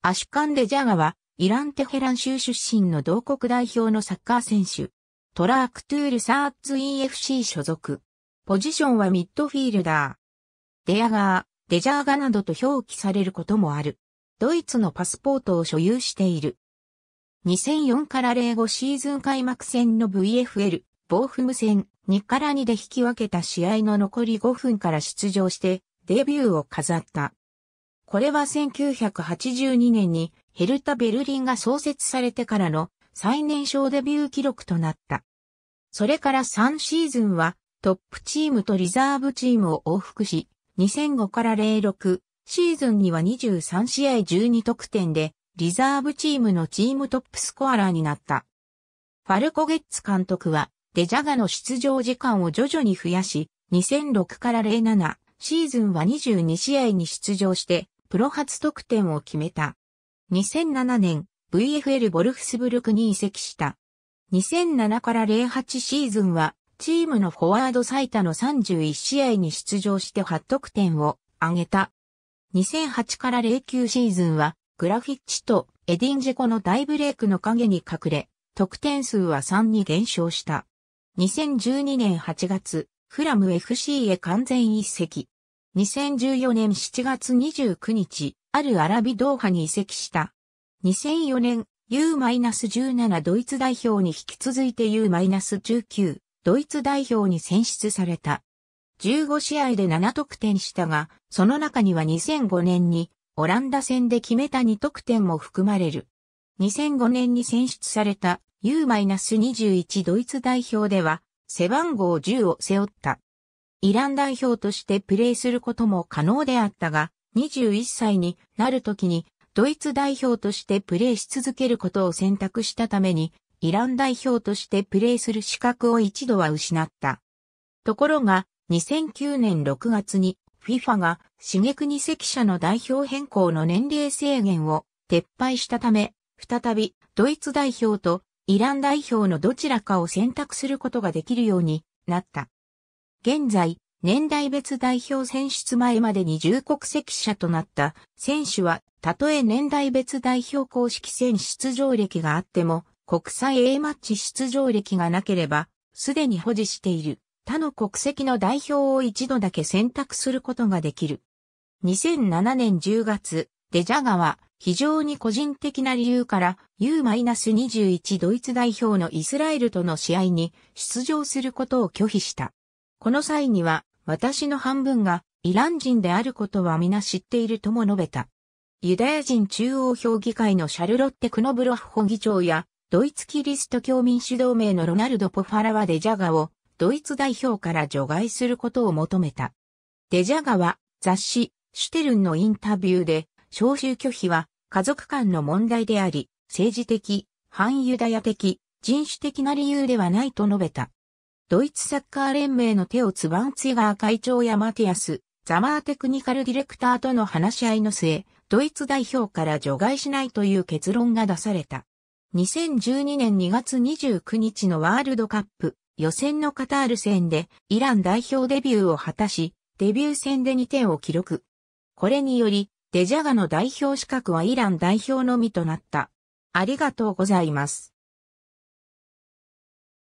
アシュカンデ・ジャガは、イラン・テヘラン州出身の同国代表のサッカー選手。トラークトゥール・サーツ EFC 所属。ポジションはミッドフィールダー。デアガー、デジャーガなどと表記されることもある。ドイツのパスポートを所有している。2004から05シーズン開幕戦の VFL、ボーフム戦2から2で引き分けた試合の残り5分から出場して、デビューを飾った。これは1982年にヘルタ・ベルリンが創設されてからの最年少デビュー記録となった。それから3シーズンはトップチームとリザーブチームを往復し、2005から06シーズンには23試合12得点でリザーブチームのチームトップスコアラーになった。ファルコゲッツ監督はデジャガの出場時間を徐々に増やし、2006から07シーズンは22試合に出場してプロ初得点を決めた。2007年、VFL ボルフスブルクに移籍した。2007から08シーズンは、チームのフォワード最多の31試合に出場して8得点を挙げた。2008から09シーズンは、グラフィッチとエディンジェコの大ブレイクの影に隠れ、得点数は3に減少した。2012年8月、フラム FC へ完全一席。2014年7月29日、あるアラビドーハに移籍した。2004年、U-17 ドイツ代表に引き続いて U-19 ドイツ代表に選出された。15試合で7得点したが、その中には2005年にオランダ戦で決めた2得点も含まれる。2005年に選出された U-21 ドイツ代表では背番号10を背負った。イラン代表としてプレーすることも可能であったが、21歳になる時にドイツ代表としてプレーし続けることを選択したために、イラン代表としてプレーする資格を一度は失った。ところが、2009年6月に FIFA が刺激二席者の代表変更の年齢制限を撤廃したため、再びドイツ代表とイラン代表のどちらかを選択することができるようになった。現在、年代別代表選出前までに重国籍者となった選手は、たとえ年代別代表公式戦出場歴があっても、国際 A マッチ出場歴がなければ、すでに保持している他の国籍の代表を一度だけ選択することができる。2007年10月、デジャガは非常に個人的な理由から U-21 ドイツ代表のイスラエルとの試合に出場することを拒否した。この際には、私の半分がイラン人であることは皆知っているとも述べた。ユダヤ人中央評議会のシャルロッテ・クノブロフホ議長や、ドイツキリスト教民主同盟のロナルド・ポファラはデジャガをドイツ代表から除外することを求めた。デジャガは雑誌シュテルンのインタビューで招集拒否は家族間の問題であり、政治的、反ユダヤ的、人種的な理由ではないと述べた。ドイツサッカー連盟のテオ・ツバンツィガー会長やマティアス、ザマーテクニカルディレクターとの話し合いの末、ドイツ代表から除外しないという結論が出された。2012年2月29日のワールドカップ予選のカタール戦でイラン代表デビューを果たし、デビュー戦で2点を記録。これにより、デジャガの代表資格はイラン代表のみとなった。ありがとうございます。